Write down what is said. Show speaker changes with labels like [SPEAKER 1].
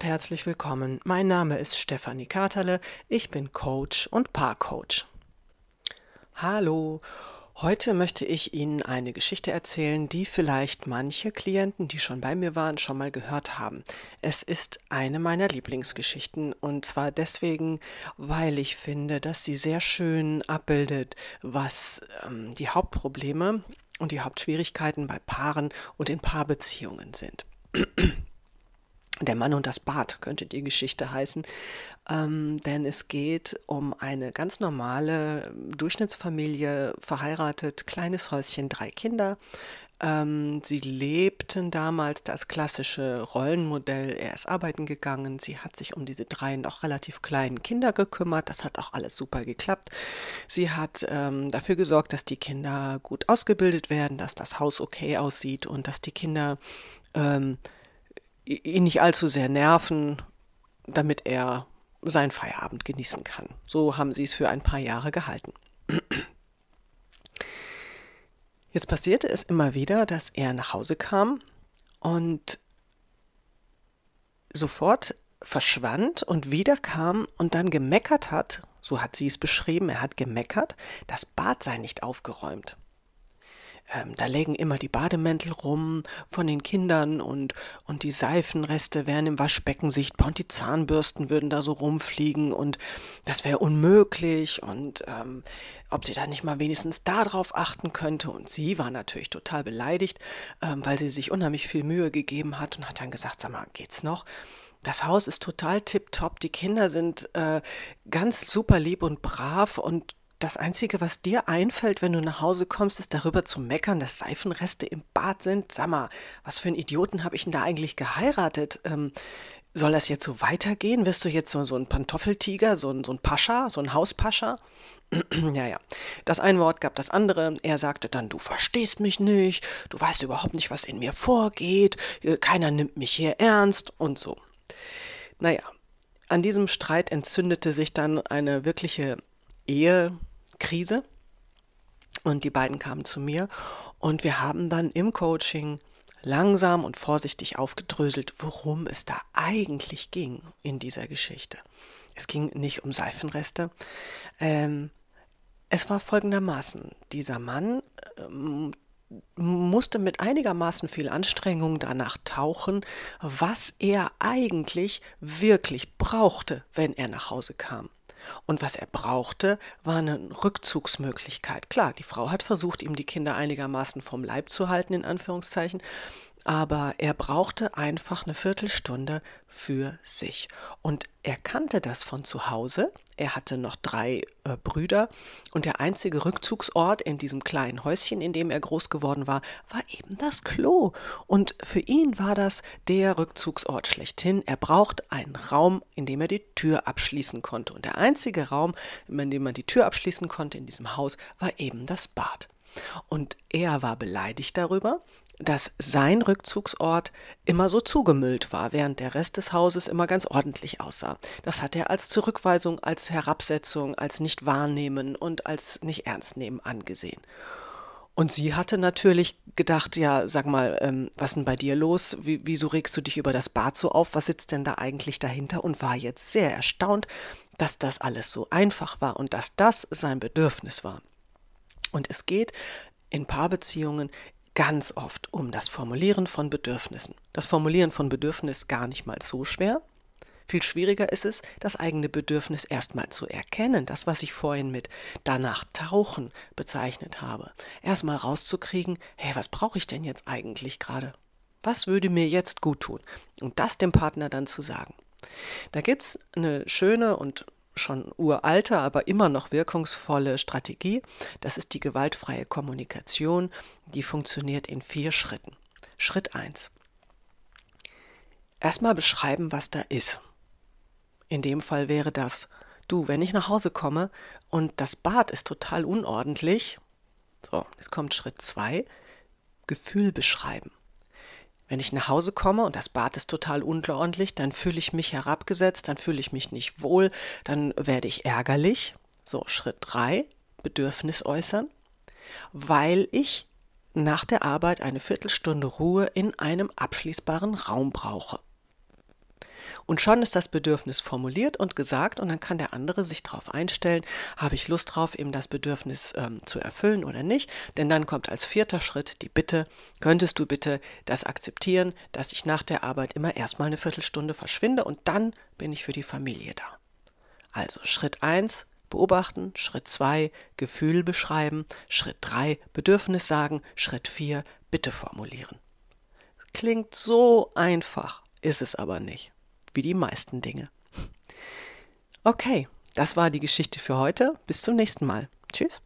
[SPEAKER 1] und herzlich willkommen. Mein Name ist Stefanie Katerle, ich bin Coach und Paarcoach. Hallo, heute möchte ich Ihnen eine Geschichte erzählen, die vielleicht manche Klienten, die schon bei mir waren, schon mal gehört haben. Es ist eine meiner Lieblingsgeschichten und zwar deswegen, weil ich finde, dass sie sehr schön abbildet, was ähm, die Hauptprobleme und die Hauptschwierigkeiten bei Paaren und in Paarbeziehungen sind. Der Mann und das Bad könnte die Geschichte heißen, ähm, denn es geht um eine ganz normale ähm, Durchschnittsfamilie, verheiratet, kleines Häuschen, drei Kinder. Ähm, sie lebten damals das klassische Rollenmodell. Er ist arbeiten gegangen, sie hat sich um diese drei noch relativ kleinen Kinder gekümmert. Das hat auch alles super geklappt. Sie hat ähm, dafür gesorgt, dass die Kinder gut ausgebildet werden, dass das Haus okay aussieht und dass die Kinder ähm, ihn nicht allzu sehr nerven, damit er seinen Feierabend genießen kann. So haben sie es für ein paar Jahre gehalten. Jetzt passierte es immer wieder, dass er nach Hause kam und sofort verschwand und wieder kam und dann gemeckert hat, so hat sie es beschrieben, er hat gemeckert, das Bad sei nicht aufgeräumt ähm, da lägen immer die Bademäntel rum von den Kindern und, und die Seifenreste wären im Waschbecken sichtbar und die Zahnbürsten würden da so rumfliegen und das wäre unmöglich und ähm, ob sie da nicht mal wenigstens darauf achten könnte. Und sie war natürlich total beleidigt, ähm, weil sie sich unheimlich viel Mühe gegeben hat und hat dann gesagt, sag mal, geht's noch? Das Haus ist total tipptopp, die Kinder sind äh, ganz super lieb und brav und das Einzige, was dir einfällt, wenn du nach Hause kommst, ist darüber zu meckern, dass Seifenreste im Bad sind. Sag mal, was für einen Idioten habe ich denn da eigentlich geheiratet? Ähm, soll das jetzt so weitergehen? Wirst du jetzt so, so ein Pantoffeltiger, so ein, so ein Pascha, so ein Hauspascha? ja, ja. Das ein Wort gab das andere. Er sagte dann, du verstehst mich nicht, du weißt überhaupt nicht, was in mir vorgeht, äh, keiner nimmt mich hier ernst und so. Naja, an diesem Streit entzündete sich dann eine wirkliche Ehe, Krise. Und die beiden kamen zu mir und wir haben dann im Coaching langsam und vorsichtig aufgedröselt, worum es da eigentlich ging in dieser Geschichte. Es ging nicht um Seifenreste. Ähm, es war folgendermaßen, dieser Mann ähm, musste mit einigermaßen viel Anstrengung danach tauchen, was er eigentlich wirklich brauchte, wenn er nach Hause kam. Und was er brauchte, war eine Rückzugsmöglichkeit. Klar, die Frau hat versucht, ihm die Kinder einigermaßen vom Leib zu halten, in Anführungszeichen, aber er brauchte einfach eine Viertelstunde für sich. Und er kannte das von zu Hause. Er hatte noch drei äh, Brüder und der einzige Rückzugsort in diesem kleinen Häuschen, in dem er groß geworden war, war eben das Klo. Und für ihn war das der Rückzugsort schlechthin. Er braucht einen Raum, in dem er die Tür abschließen konnte. Und der einzige Raum, in dem man die Tür abschließen konnte in diesem Haus, war eben das Bad. Und er war beleidigt darüber, dass sein Rückzugsort immer so zugemüllt war, während der Rest des Hauses immer ganz ordentlich aussah. Das hat er als Zurückweisung, als Herabsetzung, als Nicht-Wahrnehmen und als Nicht-Ernst-Nehmen angesehen. Und sie hatte natürlich gedacht, ja, sag mal, ähm, was ist denn bei dir los? Wie, wieso regst du dich über das Bad so auf? Was sitzt denn da eigentlich dahinter? Und war jetzt sehr erstaunt, dass das alles so einfach war und dass das sein Bedürfnis war. Und es geht in Paarbeziehungen ganz oft um das Formulieren von Bedürfnissen. Das Formulieren von Bedürfnissen ist gar nicht mal so schwer. Viel schwieriger ist es, das eigene Bedürfnis erstmal zu erkennen, das, was ich vorhin mit danach tauchen bezeichnet habe. Erstmal rauszukriegen, hey, was brauche ich denn jetzt eigentlich gerade? Was würde mir jetzt gut tun? Und das dem Partner dann zu sagen. Da gibt es eine schöne und schon uralte, aber immer noch wirkungsvolle Strategie. Das ist die gewaltfreie Kommunikation. Die funktioniert in vier Schritten. Schritt 1. Erstmal beschreiben, was da ist. In dem Fall wäre das, du, wenn ich nach Hause komme und das Bad ist total unordentlich, so, jetzt kommt Schritt 2, Gefühl beschreiben. Wenn ich nach Hause komme und das Bad ist total unordentlich, dann fühle ich mich herabgesetzt, dann fühle ich mich nicht wohl, dann werde ich ärgerlich. So, Schritt 3, Bedürfnis äußern, weil ich nach der Arbeit eine Viertelstunde Ruhe in einem abschließbaren Raum brauche. Und schon ist das Bedürfnis formuliert und gesagt und dann kann der andere sich darauf einstellen, habe ich Lust drauf, eben das Bedürfnis ähm, zu erfüllen oder nicht. Denn dann kommt als vierter Schritt die Bitte, könntest du bitte das akzeptieren, dass ich nach der Arbeit immer erstmal eine Viertelstunde verschwinde und dann bin ich für die Familie da. Also Schritt 1, beobachten, Schritt 2, Gefühl beschreiben, Schritt 3, Bedürfnis sagen, Schritt 4, Bitte formulieren. Klingt so einfach, ist es aber nicht wie die meisten Dinge. Okay, das war die Geschichte für heute. Bis zum nächsten Mal. Tschüss.